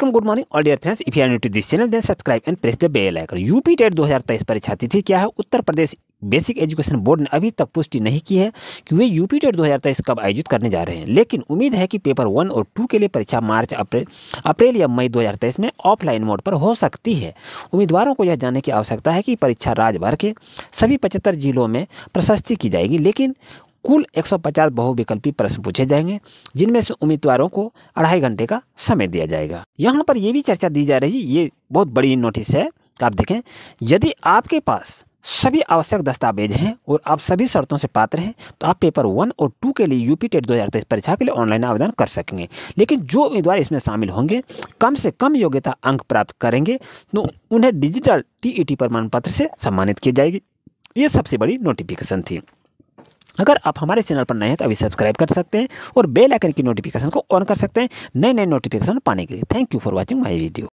welcome good morning all dear friends if you are new to this channel then subscribe and press the bell icon UP TET 2023 परीक्षा तिथि क्या है Uttar Pradesh basic education board ने अभी तक पुष्टि नहीं की है कि वे यूपी टेट 2023 कब आयोजित करने जा रहे हैं लेकिन उम्मीद है कि पेपर वन और टू के लिए परीक्षा मार्च अप्रैल अप्रैल या मई 2023 में ऑफलाइन मोड पर हो सकती है उम्मीदवारों को यह जानने की आवश्यकता है कि परीक्षा राज्य भर के सभी पचहत्तर जिलों में प्रशस्ति की जाएगी लेकिन कुल 150 बहुविकल्पी प्रश्न पूछे जाएंगे जिनमें से उम्मीदवारों को अढ़ाई घंटे का समय दिया जाएगा यहाँ पर यह भी चर्चा दी जा रही है ये बहुत बड़ी नोटिस है आप देखें यदि आपके पास सभी आवश्यक दस्तावेज हैं और आप सभी शर्तों से पात्र हैं तो आप पेपर वन और टू के लिए यूपी टेट दो परीक्षा के लिए ऑनलाइन आवेदन कर सकेंगे लेकिन जो उम्मीदवार इसमें शामिल होंगे कम से कम योग्यता अंक प्राप्त करेंगे तो उन्हें डिजिटल टी प्रमाण पत्र से सम्मानित की जाएगी ये सबसे बड़ी नोटिफिकेशन थी अगर आप हमारे चैनल पर नए हैं तो अभी सब्सक्राइब कर सकते हैं और बेल आइकन की नोटिफिकेशन को ऑन कर सकते हैं नए नए नोटिफिकेशन पाने के लिए thank you for watching my video